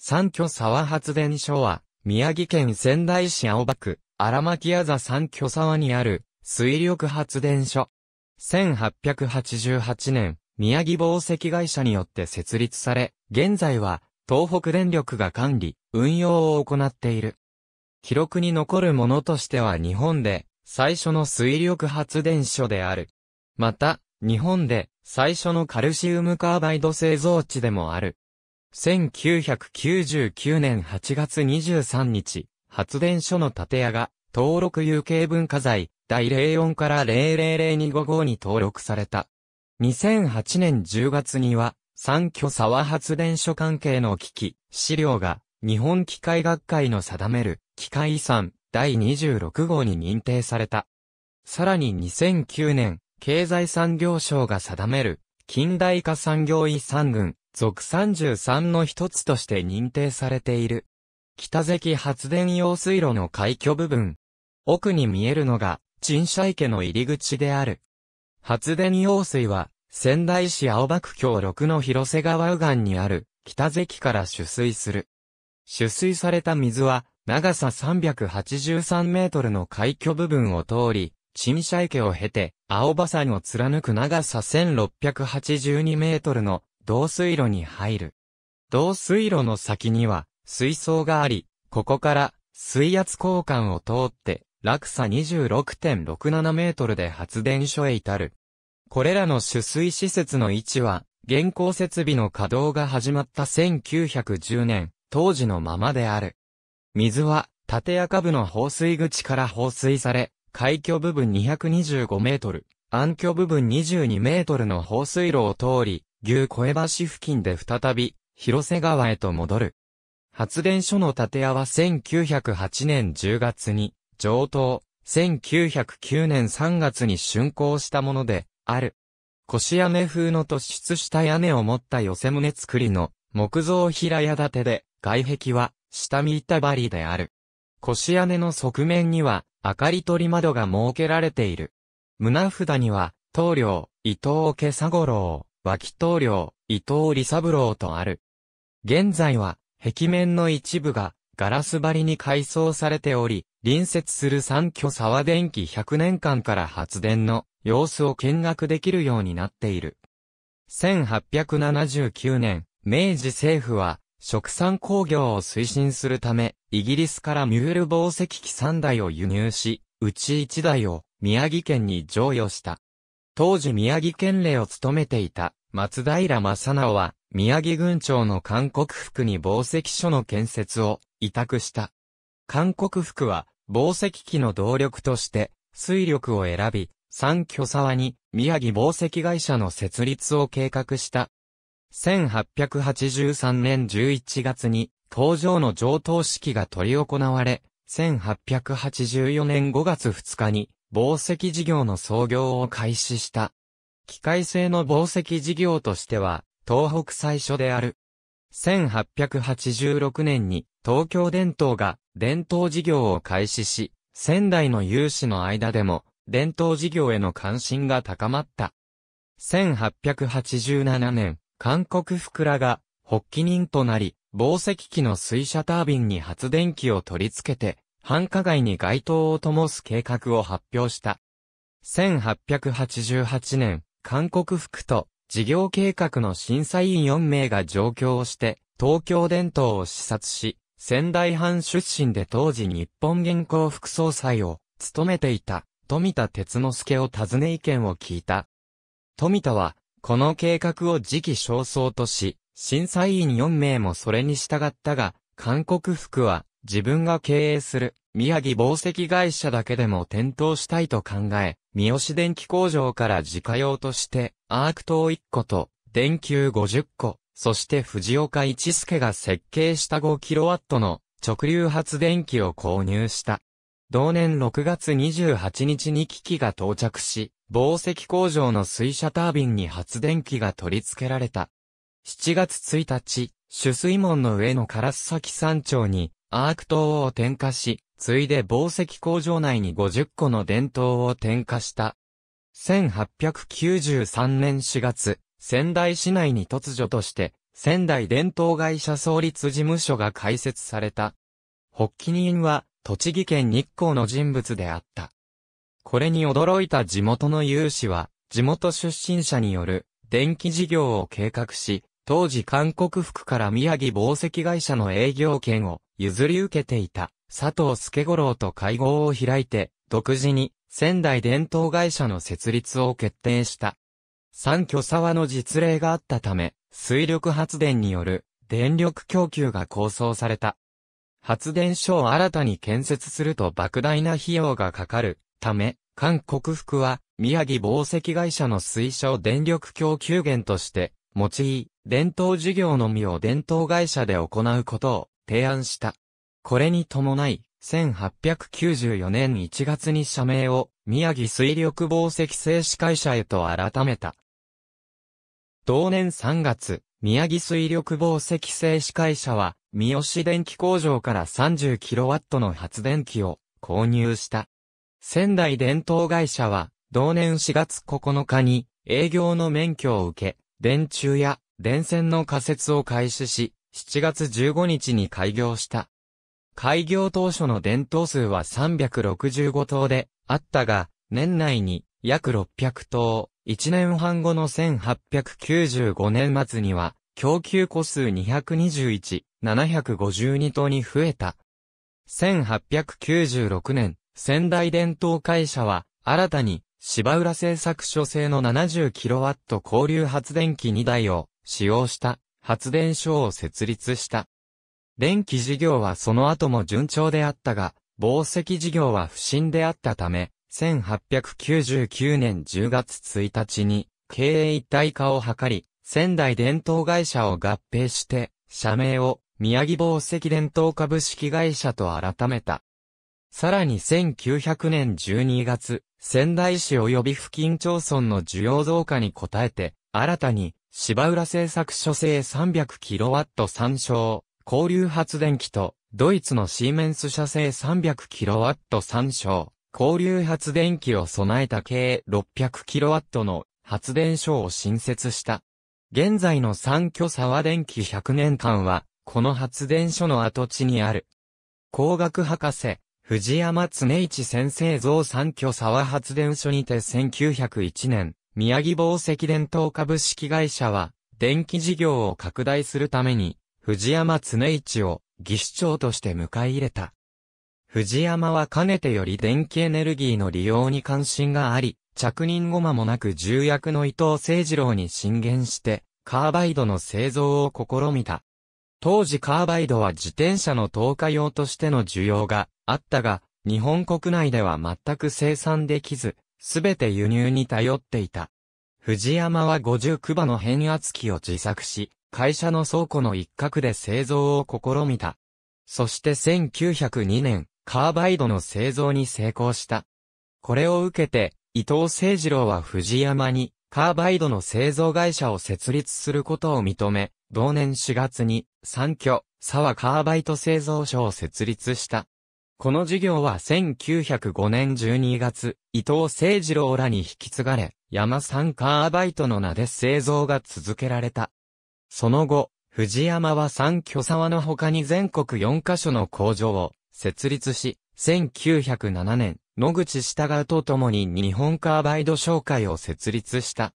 三居沢発電所は、宮城県仙台市青葉区、荒牧屋座三居沢にある、水力発電所。1888年、宮城紡績会社によって設立され、現在は、東北電力が管理、運用を行っている。記録に残るものとしては日本で、最初の水力発電所である。また、日本で、最初のカルシウムカーバイド製造地でもある。1999年8月23日、発電所の建屋が、登録有形文化財、第04から000255に登録された。2008年10月には、三居沢発電所関係の危機資料が、日本機械学会の定める、機械遺産、第26号に認定された。さらに2009年、経済産業省が定める、近代化産業遺産群、属33の一つとして認定されている。北関発電用水路の開挙部分。奥に見えるのが、陳謝池の入り口である。発電用水は、仙台市青葉区京六の広瀬川右岸にある、北関から取水する。取水された水は、長さ383メートルの開挙部分を通り、陳謝池を経て、青葉山を貫く長さ1682メートルの導水路に入る。導水路の先には水槽があり、ここから水圧交換を通って落差26.67メートルで発電所へ至る。これらの取水施設の位置は、現行設備の稼働が始まった1910年、当時のままである。水は、縦や下部の放水口から放水され、海峡部分225メートル、暗渠部分22メートルの放水路を通り、牛小枝市付近で再び、広瀬川へと戻る。発電所の建屋は1908年10月に上等、1909年3月に竣工したもので、ある。腰屋根風の突出した屋根を持った寄せ棟作りの木造平屋建てで、外壁は下見板張りである。腰屋根の側面には明かり取り窓が設けられている。胸札には、棟梁、伊藤家佐五郎、脇棟梁、伊藤利三郎とある。現在は、壁面の一部が、ガラス張りに改装されており、隣接する三居沢電気100年間から発電の様子を見学できるようになっている。1879年、明治政府は、食産工業を推進するため、イギリスからミュール紡績機3台を輸入し、うち1台を宮城県に譲与した。当時宮城県令を務めていた松平正直は、宮城郡庁の韓国服に防石所の建設を委託した。韓国服は、防石機の動力として、水力を選び、三巨沢に宮城防石会社の設立を計画した。1883年11月に工場の上等式が取り行われ、1884年5月2日に紡績事業の創業を開始した。機械製の紡績事業としては、東北最初である。1886年に東京電灯が伝統事業を開始し、仙台の有志の間でも伝統事業への関心が高まった。1887年、韓国福良が発起人となり、紡績機の水車タービンに発電機を取り付けて、繁華街に街灯を灯す計画を発表した。1888年、韓国服と事業計画の審査員4名が上京をして、東京伝統を視察し、仙台藩出身で当時日本銀行副総裁を務めていた富田哲之助を尋ね意見を聞いた。富田は、この計画を時期尚早とし、審査員4名もそれに従ったが、韓国服は自分が経営する宮城宝石会社だけでも転倒したいと考え、三好電機工場から自家用としてアーク島1個と電球50個、そして藤岡一助が設計した 5kW の直流発電機を購入した。同年6月28日に機器が到着し、宝石工場の水車タービンに発電機が取り付けられた。7月1日、取水門の上のス崎山頂にアーク島を点火し、ついで紡績工場内に50個の伝統を点火した。1893年4月、仙台市内に突如として、仙台伝統会社創立事務所が開設された。発起人は、栃木県日光の人物であった。これに驚いた地元の有志は、地元出身者による電気事業を計画し、当時韓国服から宮城紡績会社の営業権を譲り受けていた佐藤助五郎と会合を開いて、独自に仙台伝統会社の設立を決定した。三巨沢の実例があったため、水力発電による電力供給が構想された。発電所を新たに建設すると莫大な費用がかかるため、韓国服は宮城紡績会社の推奨電力供給源として用い、伝統事業のみを伝統会社で行うことを提案した。これに伴い、1894年1月に社名を宮城水力紡績製紙会社へと改めた。同年3月、宮城水力紡績製紙会社は、三好電気工場から 30kW の発電機を購入した。仙台伝統会社は、同年4月9日に営業の免許を受け、電柱や電線の仮設を開始し、7月15日に開業した。開業当初の電灯数は365灯であったが、年内に約600灯、1年半後の1895年末には、供給個数221、752灯に増えた。1896年、仙台電灯会社は、新たに、芝浦製作所製の 70kW 交流発電機2台を使用した発電所を設立した。電気事業はその後も順調であったが、防石事業は不振であったため、1899年10月1日に経営一体化を図り、仙台伝統会社を合併して、社名を宮城防石伝統株式会社と改めた。さらに1900年12月、仙台市及び付近町村の需要増加に応えて、新たに芝浦製作所製 300kW 参照、交流発電機と、ドイツのシーメンス社製 300kW 参照、交流発電機を備えた計 600kW の発電所を新設した。現在の三居沢電機100年間は、この発電所の跡地にある。工学博士、藤山恒一先生像三居沢発電所にて1901年、宮城紡績伝統株式会社は、電気事業を拡大するために、藤山常一を技師長として迎え入れた。藤山はかねてより電気エネルギーの利用に関心があり、着任後間もなく重役の伊藤誠二郎に進言して、カーバイドの製造を試みた。当時カーバイドは自転車の投下用としての需要があったが、日本国内では全く生産できず、すべて輸入に頼っていた。藤山は5九場の変圧器を自作し、会社の倉庫の一角で製造を試みた。そして1902年、カーバイドの製造に成功した。これを受けて、伊藤誠二郎は藤山に、カーバイドの製造会社を設立することを認め、同年4月に、三居、沢カーバイト製造所を設立した。この事業は1905年12月、伊藤誠二郎らに引き継がれ、山山カーバイトの名で製造が続けられた。その後、藤山は三巨沢の他に全国4カ所の工場を設立し、1907年、野口従うとともに日本カーバイド商会を設立した。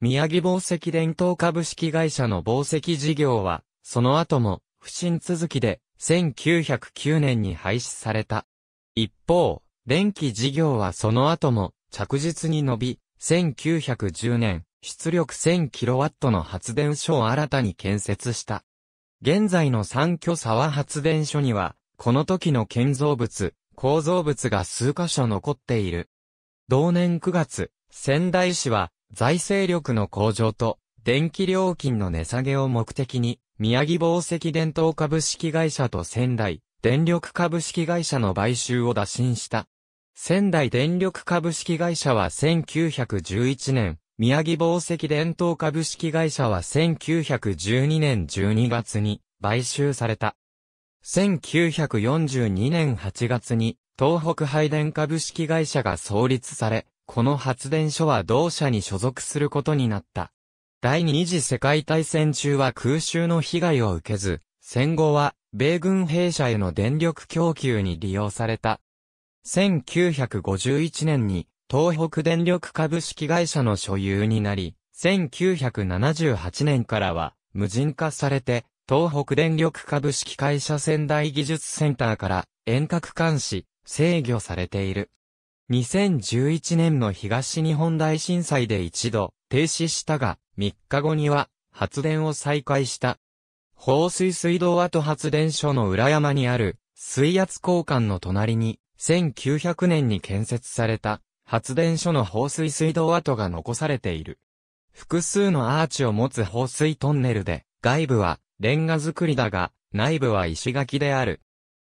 宮城宝石伝統株式会社の宝石事業は、その後も、不振続きで、1909年に廃止された。一方、電気事業はその後も着実に伸び、1910年、出力 1000kW の発電所を新たに建設した。現在の三居沢発電所には、この時の建造物、構造物が数箇所残っている。同年9月、仙台市は財政力の向上と電気料金の値下げを目的に、宮城紡績伝統株式会社と仙台電力株式会社の買収を打診した。仙台電力株式会社は1911年、宮城宝石伝統株式会社は1912年12月に買収された。1942年8月に東北配電株式会社が創立され、この発電所は同社に所属することになった。第二次世界大戦中は空襲の被害を受けず、戦後は米軍兵舎への電力供給に利用された。1951年に東北電力株式会社の所有になり、1978年からは無人化されて、東北電力株式会社仙台技術センターから遠隔監視、制御されている。2011年の東日本大震災で一度停止したが、3日後には発電を再開した。放水水道跡発電所の裏山にある水圧交換の隣に1900年に建設された発電所の放水水道跡が残されている。複数のアーチを持つ放水トンネルで外部はレンガ造りだが内部は石垣である。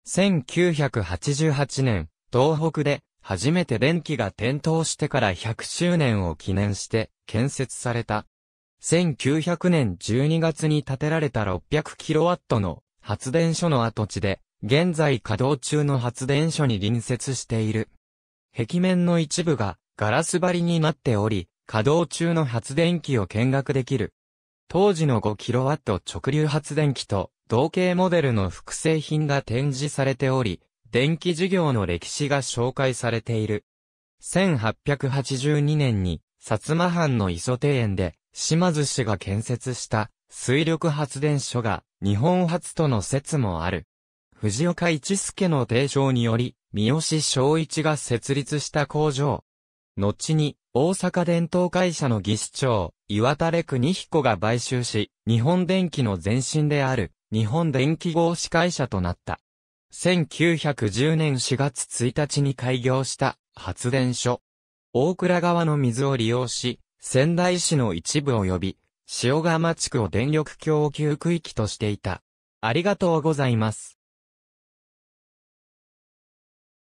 1988年東北で初めて電気が点灯してから100周年を記念して建設された1900年12月に建てられた 600kW の発電所の跡地で、現在稼働中の発電所に隣接している。壁面の一部がガラス張りになっており、稼働中の発電機を見学できる。当時の 5kW 直流発電機と同型モデルの複製品が展示されており、電気事業の歴史が紹介されている。1882年に、薩摩藩の磯庭園で島津氏が建設した水力発電所が日本初との説もある。藤岡一助の提唱により、三好昭一が設立した工場。後に、大阪伝統会社の技師長、岩田レニヒ彦が買収し、日本電機の前身である、日本電機合資会社となった。1910年4月1日に開業した発電所。大倉川の水を利用し、仙台市の一部及び、塩釜地区を電力供給区域としていた。ありがとうございます。